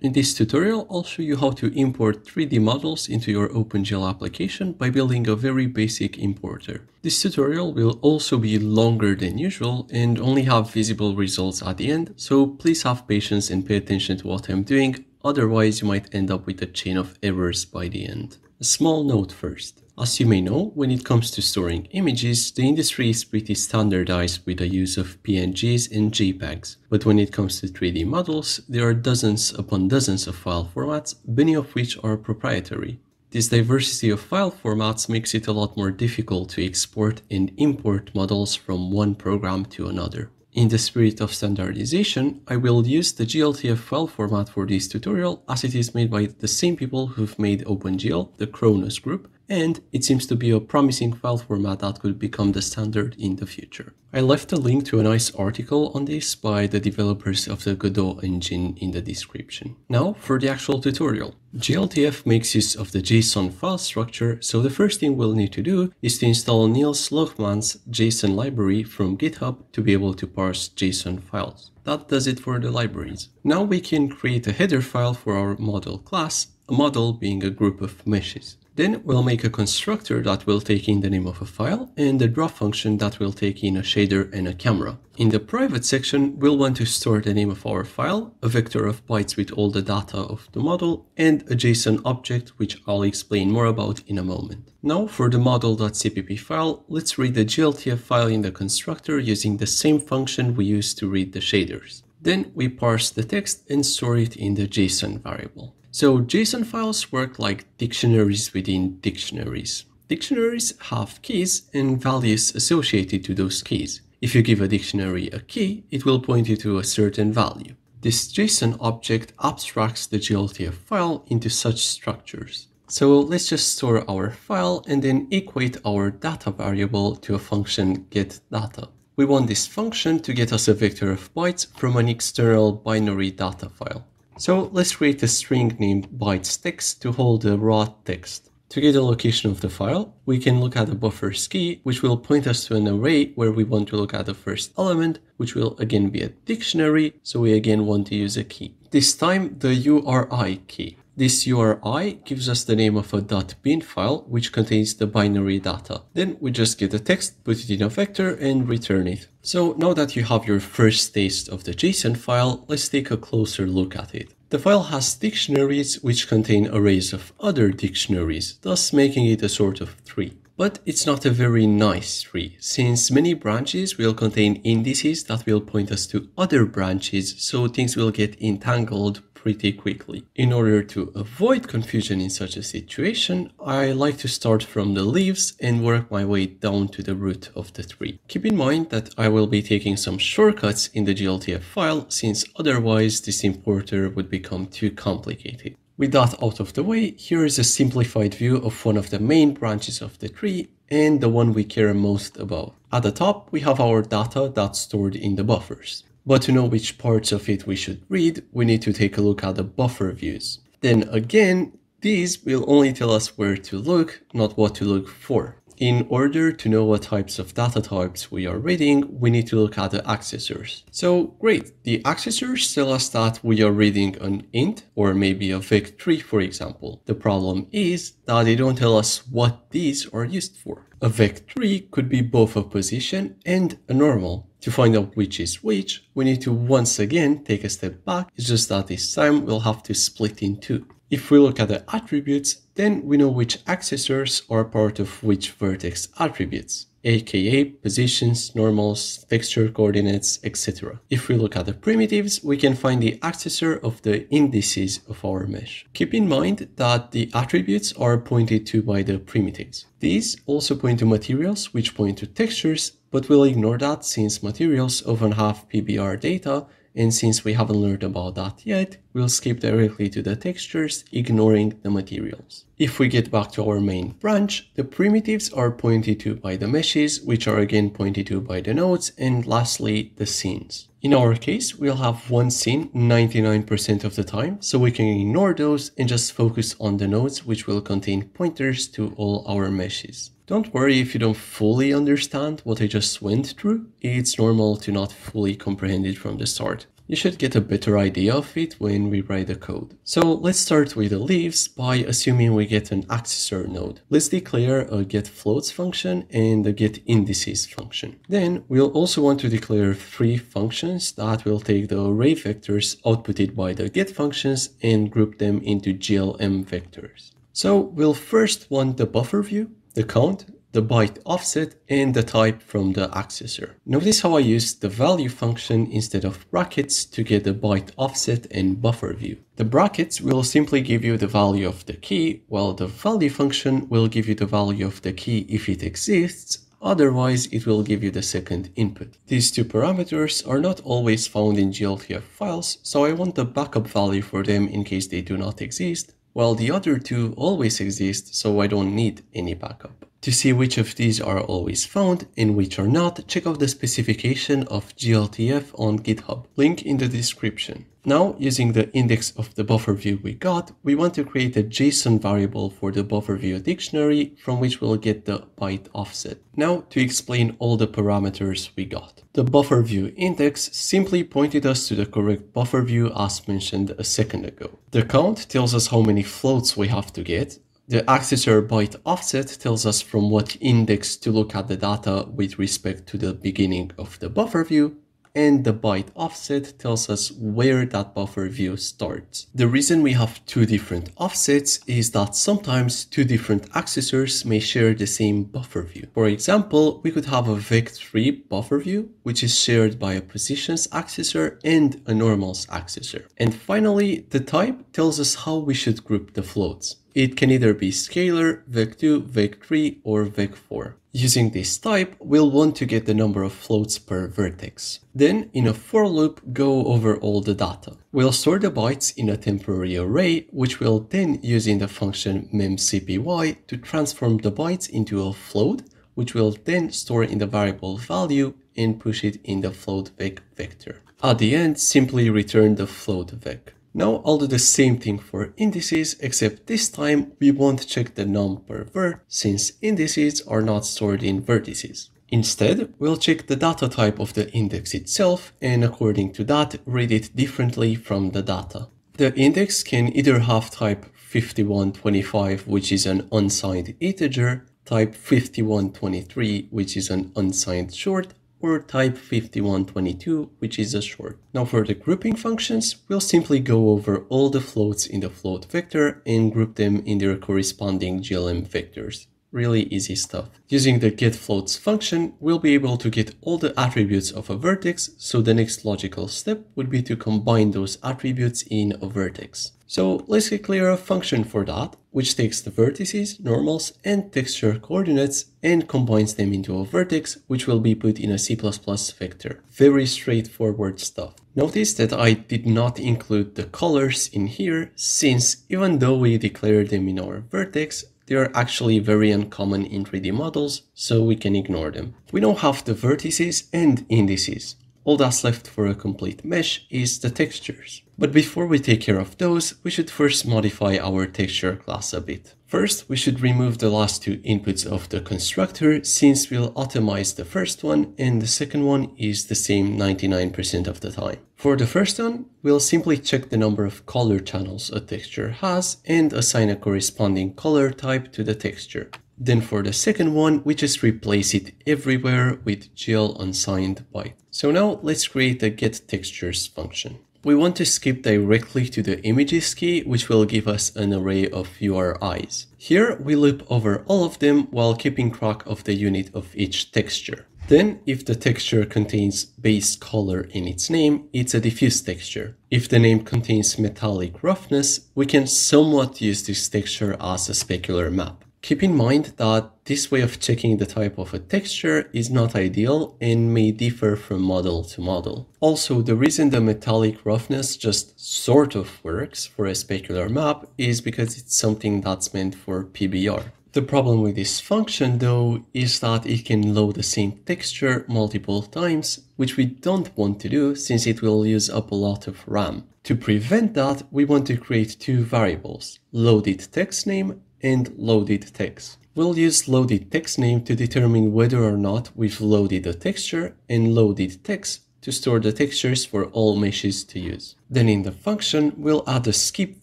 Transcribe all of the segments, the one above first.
In this tutorial, I'll show you how to import 3D models into your OpenGL application by building a very basic importer. This tutorial will also be longer than usual and only have visible results at the end, so please have patience and pay attention to what I'm doing, otherwise you might end up with a chain of errors by the end. A small note first. As you may know, when it comes to storing images, the industry is pretty standardized with the use of PNGs and JPEGs. But when it comes to 3D models, there are dozens upon dozens of file formats, many of which are proprietary. This diversity of file formats makes it a lot more difficult to export and import models from one program to another. In the spirit of standardization, I will use the GLTF GLTFL format for this tutorial as it is made by the same people who've made OpenGL, the Kronos group, and it seems to be a promising file format that could become the standard in the future. I left a link to a nice article on this by the developers of the Godot engine in the description. Now for the actual tutorial. GLTF makes use of the JSON file structure, so the first thing we'll need to do is to install Niels Lochmann's JSON library from GitHub to be able to parse JSON files. That does it for the libraries. Now we can create a header file for our model class, a model being a group of meshes. Then we'll make a constructor that will take in the name of a file and a draw function that will take in a shader and a camera. In the private section, we'll want to store the name of our file, a vector of bytes with all the data of the model, and a JSON object, which I'll explain more about in a moment. Now for the model.cpp file, let's read the GLTF file in the constructor using the same function we used to read the shaders. Then we parse the text and store it in the JSON variable. So JSON files work like dictionaries within dictionaries. Dictionaries have keys and values associated to those keys. If you give a dictionary a key, it will point you to a certain value. This JSON object abstracts the GLTF file into such structures. So let's just store our file and then equate our data variable to a function getData. We want this function to get us a vector of bytes from an external binary data file. So let's create a string named byte text to hold the raw text. To get the location of the file, we can look at the buffer's key, which will point us to an array where we want to look at the first element, which will again be a dictionary, so we again want to use a key. This time the URI key. This URI gives us the name of a .bin file which contains the binary data. Then we just get the text, put it in a vector and return it. So now that you have your first taste of the JSON file, let's take a closer look at it. The file has dictionaries which contain arrays of other dictionaries, thus making it a sort of tree. But it's not a very nice tree, since many branches will contain indices that will point us to other branches, so things will get entangled pretty quickly. In order to avoid confusion in such a situation, I like to start from the leaves and work my way down to the root of the tree. Keep in mind that I will be taking some shortcuts in the GLTF file since otherwise this importer would become too complicated. With that out of the way, here is a simplified view of one of the main branches of the tree and the one we care most about. At the top, we have our data that's stored in the buffers. But to know which parts of it we should read, we need to take a look at the buffer views. Then again, these will only tell us where to look, not what to look for. In order to know what types of data types we are reading, we need to look at the accessors. So great, the accessors tell us that we are reading an int or maybe a vec3 for example. The problem is that they don't tell us what these are used for. A vec3 could be both a position and a normal. To find out which is which, we need to once again take a step back, it's just that this time we'll have to split in two. If we look at the attributes, then we know which accessors are part of which vertex attributes, aka positions, normals, texture coordinates, etc. If we look at the primitives, we can find the accessor of the indices of our mesh. Keep in mind that the attributes are pointed to by the primitives. These also point to materials, which point to textures, but we'll ignore that since materials often have PBR data, and since we haven't learned about that yet, we'll skip directly to the textures, ignoring the materials. If we get back to our main branch, the primitives are pointed to by the meshes, which are again pointed to by the nodes, and lastly, the scenes. In our case, we'll have one scene 99% of the time, so we can ignore those and just focus on the nodes, which will contain pointers to all our meshes. Don't worry if you don't fully understand what I just went through, it's normal to not fully comprehend it from the start. You should get a better idea of it when we write the code. So let's start with the leaves by assuming we get an accessor node. Let's declare a getFloats function and a getIndices function. Then we'll also want to declare three functions that will take the array vectors outputted by the get functions and group them into glm vectors. So we'll first want the buffer view the count, the byte offset, and the type from the accessor. Notice how I use the value function instead of brackets to get the byte offset and buffer view. The brackets will simply give you the value of the key, while the value function will give you the value of the key if it exists otherwise it will give you the second input. These two parameters are not always found in GLTF files, so I want the backup value for them in case they do not exist, while the other two always exist so I don't need any backup. To see which of these are always found and which are not, check out the specification of GLTF on GitHub, link in the description. Now, using the index of the buffer view we got, we want to create a JSON variable for the buffer view dictionary from which we'll get the byte offset. Now, to explain all the parameters we got. The buffer view index simply pointed us to the correct buffer view as mentioned a second ago. The count tells us how many floats we have to get, the accessor byte offset tells us from what index to look at the data with respect to the beginning of the buffer view, and the byte offset tells us where that buffer view starts. The reason we have two different offsets is that sometimes two different accessors may share the same buffer view. For example, we could have a VEC3 buffer view, which is shared by a positions accessor and a normals accessor. And finally, the type tells us how we should group the floats. It can either be scalar, vec2, vec3, or vec4. Using this type, we'll want to get the number of floats per vertex. Then, in a for loop, go over all the data. We'll store the bytes in a temporary array, which we'll then use in the function memcpy to transform the bytes into a float, which we'll then store in the variable value and push it in the float vec vector. At the end, simply return the float vec. Now I'll do the same thing for indices, except this time we won't check the num per vert, since indices are not stored in vertices. Instead, we'll check the data type of the index itself, and according to that, read it differently from the data. The index can either have type 5125, which is an unsigned integer, type 5123, which is an unsigned short, or type 5122, which is a short. Now for the grouping functions, we'll simply go over all the floats in the float vector and group them in their corresponding GLM vectors. Really easy stuff. Using the getFloats function, we'll be able to get all the attributes of a vertex, so the next logical step would be to combine those attributes in a vertex. So let's declare a function for that, which takes the vertices, normals, and texture coordinates and combines them into a vertex, which will be put in a C++ vector. Very straightforward stuff. Notice that I did not include the colors in here, since even though we declare them in our vertex, they are actually very uncommon in 3D models, so we can ignore them. We now have the vertices and indices. All that's left for a complete mesh is the textures. But before we take care of those, we should first modify our texture class a bit. First, we should remove the last two inputs of the constructor since we'll atomize the first one and the second one is the same 99% of the time. For the first one, we'll simply check the number of color channels a texture has and assign a corresponding color type to the texture. Then for the second one, we just replace it everywhere with GL unsigned byte. So now let's create the get textures function. We want to skip directly to the images key, which will give us an array of URIs. Here we loop over all of them while keeping track of the unit of each texture. Then, if the texture contains base color in its name, it's a diffuse texture. If the name contains metallic roughness, we can somewhat use this texture as a specular map. Keep in mind that this way of checking the type of a texture is not ideal and may differ from model to model. Also, the reason the metallic roughness just sort of works for a specular map is because it's something that's meant for PBR. The problem with this function though is that it can load the same texture multiple times, which we don't want to do since it will use up a lot of RAM. To prevent that, we want to create two variables, loaded text name and loaded text. We'll use loaded text name to determine whether or not we've loaded a texture and loaded text to store the textures for all meshes to use. Then in the function, we'll add a skip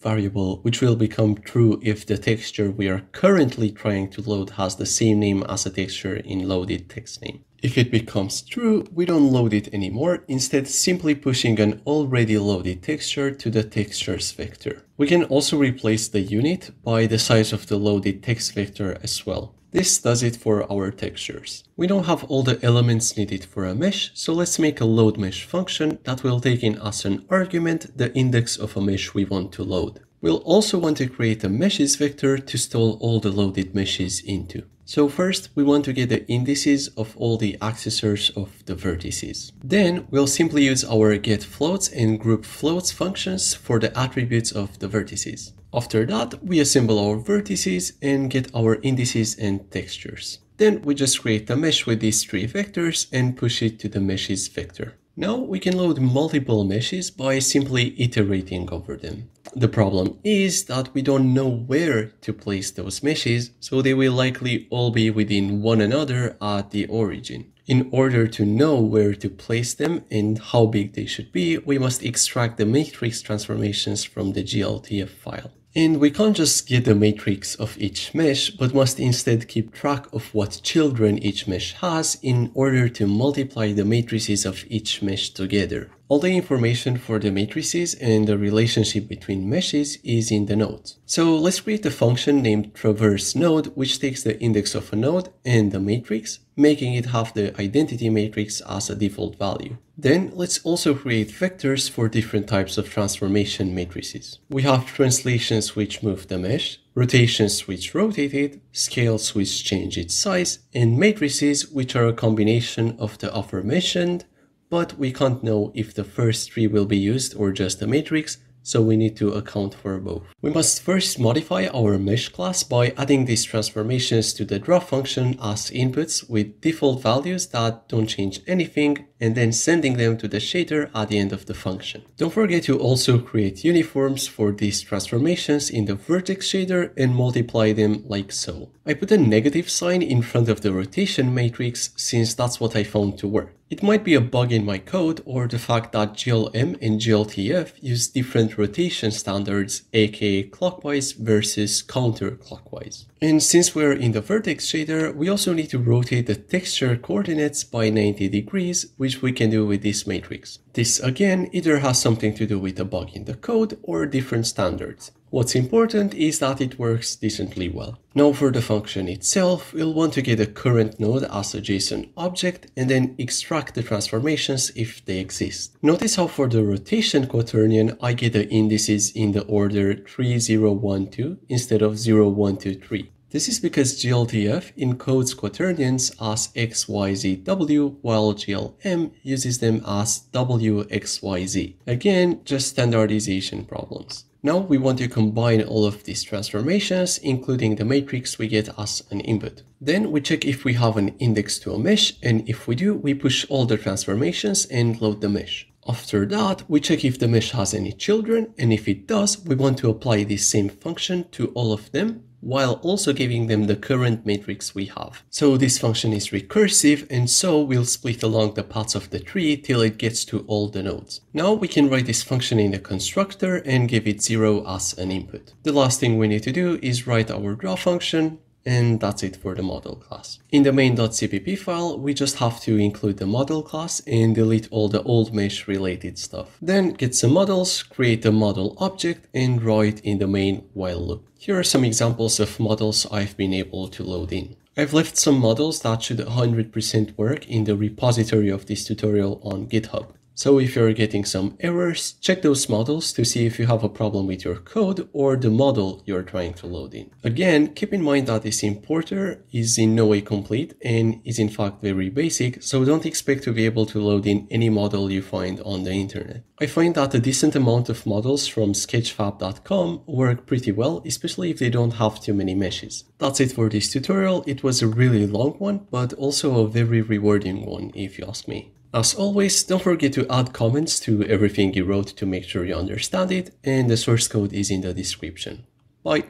variable, which will become true if the texture we are currently trying to load has the same name as the texture in loaded text name. If it becomes true, we don't load it anymore, instead simply pushing an already loaded texture to the textures vector. We can also replace the unit by the size of the loaded text vector as well. This does it for our textures. We don't have all the elements needed for a mesh, so let's make a load mesh function that will take in as an argument the index of a mesh we want to load. We'll also want to create a meshes vector to store all the loaded meshes into. So first, we want to get the indices of all the accessors of the vertices. Then we'll simply use our get floats and group floats functions for the attributes of the vertices. After that, we assemble our vertices and get our indices and textures. Then we just create a mesh with these three vectors and push it to the mesh's vector. Now we can load multiple meshes by simply iterating over them. The problem is that we don't know where to place those meshes, so they will likely all be within one another at the origin. In order to know where to place them and how big they should be, we must extract the matrix transformations from the GLTF file. And we can't just get the matrix of each mesh, but must instead keep track of what children each mesh has in order to multiply the matrices of each mesh together. All the information for the matrices and the relationship between meshes is in the nodes. So let's create a function named traverse node, which takes the index of a node and the matrix, making it have the identity matrix as a default value. Then let's also create vectors for different types of transformation matrices. We have translations which move the mesh, rotations which rotate it, scales which change its size, and matrices which are a combination of the aforementioned, but we can't know if the first tree will be used or just the matrix, so we need to account for both. We must first modify our mesh class by adding these transformations to the draw function as inputs with default values that don't change anything and then sending them to the shader at the end of the function. Don't forget to also create uniforms for these transformations in the vertex shader and multiply them like so. I put a negative sign in front of the rotation matrix since that's what I found to work. It might be a bug in my code or the fact that GLM and GLTF use different rotation standards aka clockwise versus counterclockwise. And since we're in the vertex shader, we also need to rotate the texture coordinates by 90 degrees, which we can do with this matrix. This again either has something to do with a bug in the code or different standards. What's important is that it works decently well. Now for the function itself, we'll want to get a current node as a JSON object and then extract the transformations if they exist. Notice how for the rotation quaternion, I get the indices in the order 3012 instead of 0123. This is because GLTF encodes quaternions as XYZW while GLM uses them as WXYZ. Again, just standardization problems. Now we want to combine all of these transformations, including the matrix we get as an input. Then we check if we have an index to a mesh, and if we do, we push all the transformations and load the mesh. After that, we check if the mesh has any children, and if it does, we want to apply this same function to all of them while also giving them the current matrix we have. So this function is recursive and so we'll split along the paths of the tree till it gets to all the nodes. Now we can write this function in the constructor and give it 0 as an input. The last thing we need to do is write our draw function and that's it for the model class. In the main.cpp file, we just have to include the model class and delete all the old mesh related stuff. Then get some models, create a model object and draw it in the main while loop. Here are some examples of models I've been able to load in. I've left some models that should 100% work in the repository of this tutorial on GitHub. So if you're getting some errors, check those models to see if you have a problem with your code or the model you're trying to load in. Again, keep in mind that this importer is in no way complete and is in fact very basic, so don't expect to be able to load in any model you find on the internet. I find that a decent amount of models from sketchfab.com work pretty well, especially if they don't have too many meshes. That's it for this tutorial, it was a really long one, but also a very rewarding one if you ask me. As always, don't forget to add comments to everything you wrote to make sure you understand it, and the source code is in the description. Bye!